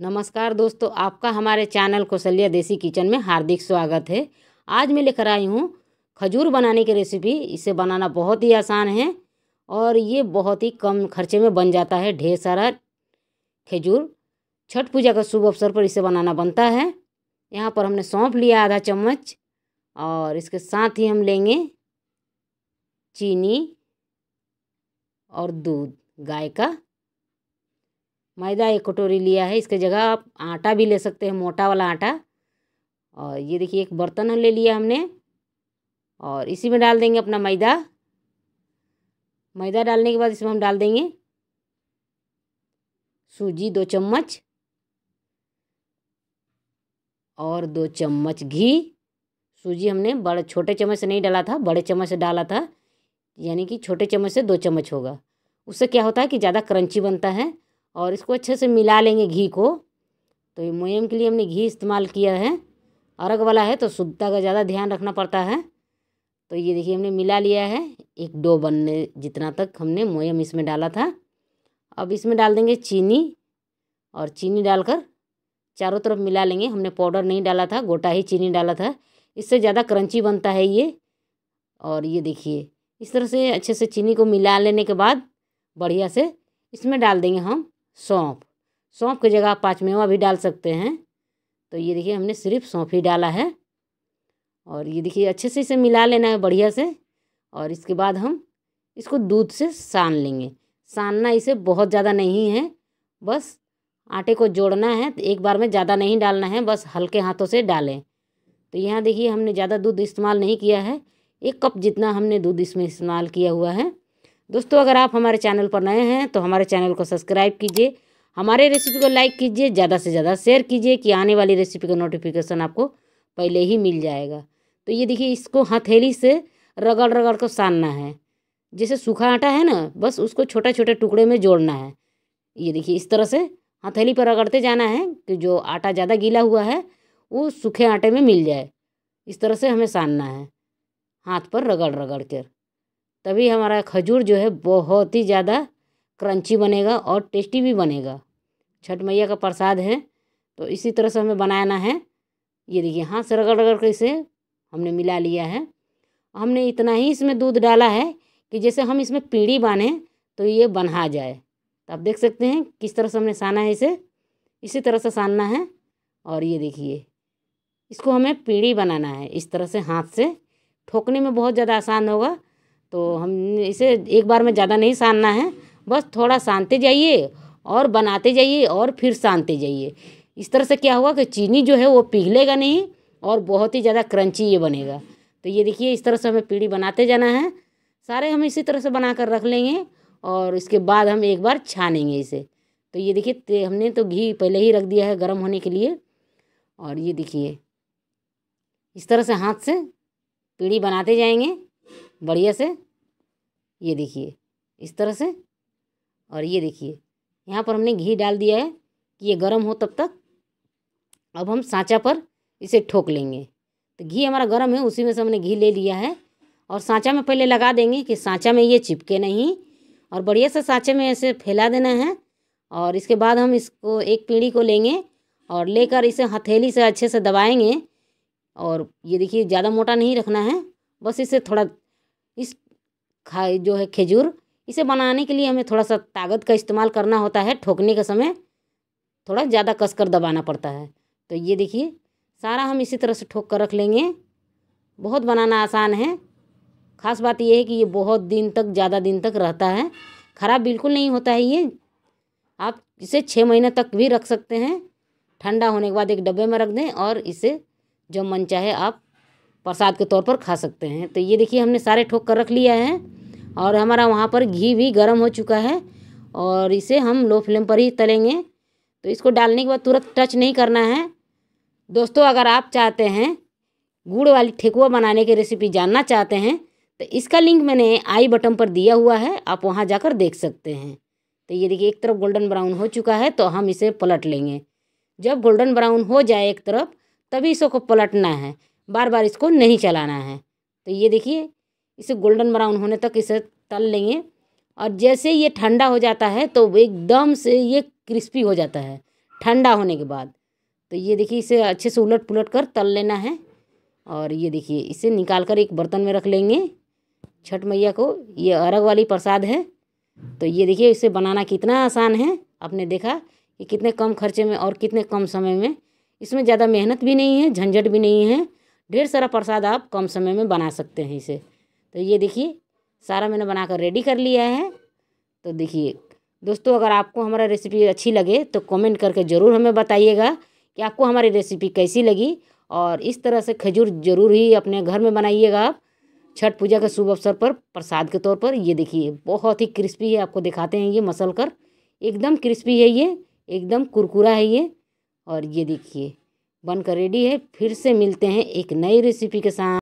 नमस्कार दोस्तों आपका हमारे चैनल कौशल्या देसी किचन में हार्दिक स्वागत है आज मैं लेकर आई हूँ खजूर बनाने की रेसिपी इसे बनाना बहुत ही आसान है और ये बहुत ही कम खर्चे में बन जाता है ढेर सारा खजूर छठ पूजा का शुभ अवसर पर इसे बनाना बनता है यहाँ पर हमने सौंप लिया आधा चम्मच और इसके साथ ही हम लेंगे चीनी और दूध गाय का मैदा एक कटोरी लिया है इसके जगह आप आटा भी ले सकते हैं मोटा वाला आटा और ये देखिए एक बर्तन ले लिया हमने और इसी में डाल देंगे अपना मैदा मैदा डालने के बाद इसमें हम डाल देंगे सूजी दो चम्मच और दो चम्मच घी सूजी हमने बड़े छोटे चम्मच से नहीं डाला था बड़े चम्मच से डाला था यानी कि छोटे चम्मच से दो चम्मच होगा उससे क्या होता है कि ज़्यादा क्रंची बनता है और इसको अच्छे से मिला लेंगे घी को तो ये मोयम के लिए हमने घी इस्तेमाल किया है अरग वाला है तो शुद्धता का ज़्यादा ध्यान रखना पड़ता है तो ये देखिए हमने मिला लिया है एक डो बनने जितना तक हमने मोयम इसमें डाला था अब इसमें डाल देंगे चीनी और चीनी डालकर चारों तरफ मिला लेंगे हमने पाउडर नहीं डाला था गोटा ही चीनी डाला था इससे ज़्यादा क्रंची बनता है ये और ये देखिए इस तरह से अच्छे से चीनी को मिला लेने के बाद बढ़िया से इसमें डाल देंगे हम सौंफ सौंफ की जगह आप पाँचमेवा भी डाल सकते हैं तो ये देखिए हमने सिर्फ सौंफ ही डाला है और ये देखिए अच्छे से इसे मिला लेना है बढ़िया से और इसके बाद हम इसको दूध से सान लेंगे सानना इसे बहुत ज़्यादा नहीं है बस आटे को जोड़ना है तो एक बार में ज़्यादा नहीं डालना है बस हल्के हाथों से डालें तो यहाँ देखिए हमने ज़्यादा दूध इस्तेमाल नहीं किया है एक कप जितना हमने दूध इसमें इस्तेमाल किया हुआ है दोस्तों अगर आप हमारे चैनल पर नए हैं तो हमारे चैनल को सब्सक्राइब कीजिए हमारे रेसिपी को लाइक कीजिए ज़्यादा से ज़्यादा शेयर कीजिए कि आने वाली रेसिपी का नोटिफिकेशन आपको पहले ही मिल जाएगा तो ये देखिए इसको हथेली से रगड़ रगड़ कर सानना है जैसे सूखा आटा है ना बस उसको छोटे छोटे टुकड़े में जोड़ना है ये देखिए इस तरह से हथेली पर रगड़ते जाना है कि जो आटा ज़्यादा गीला हुआ है वो सूखे आटे में मिल जाए इस तरह से हमें सानना है हाथ पर रगड़ रगड़ कर तभी हमारा खजूर जो है बहुत ही ज़्यादा क्रंची बनेगा और टेस्टी भी बनेगा छठ मैया का प्रसाद है तो इसी तरह से हमें बनाना है ये देखिए हाथ से रगड़ रगड़ के इसे हमने मिला लिया है हमने इतना ही इसमें दूध डाला है कि जैसे हम इसमें पीढ़ी बांधें तो ये बन्हा जाए तो आप देख सकते हैं किस तरह से हमने साना है इसे इसी तरह से सानना है और ये देखिए इसको हमें पीढ़ी बनाना है इस तरह से हाथ से ठोकने में बहुत ज़्यादा आसान होगा तो हम इसे एक बार में ज़्यादा नहीं सानना है बस थोड़ा सानते जाइए और बनाते जाइए और फिर सानते जाइए इस तरह से क्या होगा कि चीनी जो है वो पिघलेगा नहीं और बहुत ही ज़्यादा क्रंची ये बनेगा तो ये देखिए इस तरह से हमें पीढ़ी बनाते जाना है सारे हम इसी तरह से बना कर रख लेंगे और इसके बाद हम एक बार छानेंगे इसे तो ये देखिए हमने तो घी पहले ही रख दिया है गर्म होने के लिए और ये देखिए इस तरह से हाथ से पीढ़ी बनाते जाएंगे बढ़िया से ये देखिए इस तरह से और ये देखिए यहाँ पर हमने घी डाल दिया है कि ये गर्म हो तब तक अब हम साँचा पर इसे ठोक लेंगे तो घी हमारा गर्म है उसी में से हमने घी ले लिया है और साँचा में पहले लगा देंगे कि साँचा में ये चिपके नहीं और बढ़िया से साँचे में ऐसे फैला देना है और इसके बाद हम इसको एक पीढ़ी को लेंगे और लेकर इसे हथेली से अच्छे से दबाएंगे और ये देखिए ज़्यादा मोटा नहीं रखना है बस इसे थोड़ा इस खाई जो है खजूर इसे बनाने के लिए हमें थोड़ा सा ताकत का इस्तेमाल करना होता है ठोकने के समय थोड़ा ज़्यादा कसकर दबाना पड़ता है तो ये देखिए सारा हम इसी तरह से ठोक कर रख लेंगे बहुत बनाना आसान है ख़ास बात यह है कि ये बहुत दिन तक ज़्यादा दिन तक रहता है ख़राब बिल्कुल नहीं होता है ये आप इसे छः महीने तक भी रख सकते हैं ठंडा होने के बाद एक डब्बे में रख दें और इसे जब मन चाहे आप प्रसाद के तौर पर खा सकते हैं तो ये देखिए हमने सारे ठोक कर रख लिया है और हमारा वहाँ पर घी भी गर्म हो चुका है और इसे हम लो फ्लेम पर ही तलेंगे तो इसको डालने के बाद तुरंत टच नहीं करना है दोस्तों अगर आप चाहते हैं गुड़ वाली ठेकुआ बनाने की रेसिपी जानना चाहते हैं तो इसका लिंक मैंने आई बटन पर दिया हुआ है आप वहाँ जाकर देख सकते हैं तो ये देखिए एक तरफ गोल्डन ब्राउन हो चुका है तो हम इसे पलट लेंगे जब गोल्डन ब्राउन हो जाए एक तरफ तभी इसको पलटना है बार बार इसको नहीं चलाना है तो ये देखिए इसे गोल्डन ब्राउन होने तक इसे तल लेंगे और जैसे ये ठंडा हो जाता है तो एकदम से ये क्रिस्पी हो जाता है ठंडा होने के बाद तो ये देखिए इसे अच्छे से उलट पुलट कर तल लेना है और ये देखिए इसे निकाल कर एक बर्तन में रख लेंगे छठ मैया को ये अरग वाली प्रसाद है तो ये देखिए इसे बनाना कितना आसान है आपने देखा कि कितने कम खर्चे में और कितने कम समय में इसमें ज़्यादा मेहनत भी नहीं है झंझट भी नहीं है ढेर सारा प्रसाद आप कम समय में बना सकते हैं इसे तो ये देखिए सारा मैंने बनाकर रेडी कर लिया है तो देखिए दोस्तों अगर आपको हमारा रेसिपी अच्छी लगे तो कमेंट करके ज़रूर हमें बताइएगा कि आपको हमारी रेसिपी कैसी लगी और इस तरह से खजूर जरूर ही अपने घर में बनाइएगा आप छठ पूजा के शुभ अवसर पर प्रसाद के तौर पर ये देखिए बहुत ही क्रिस्पी है आपको दिखाते हैं ये मसल कर एकदम क्रिस्पी है ये एकदम कुरकुरा है ये और ये देखिए बनकर रेडी है फिर से मिलते हैं एक नई रेसिपी के साथ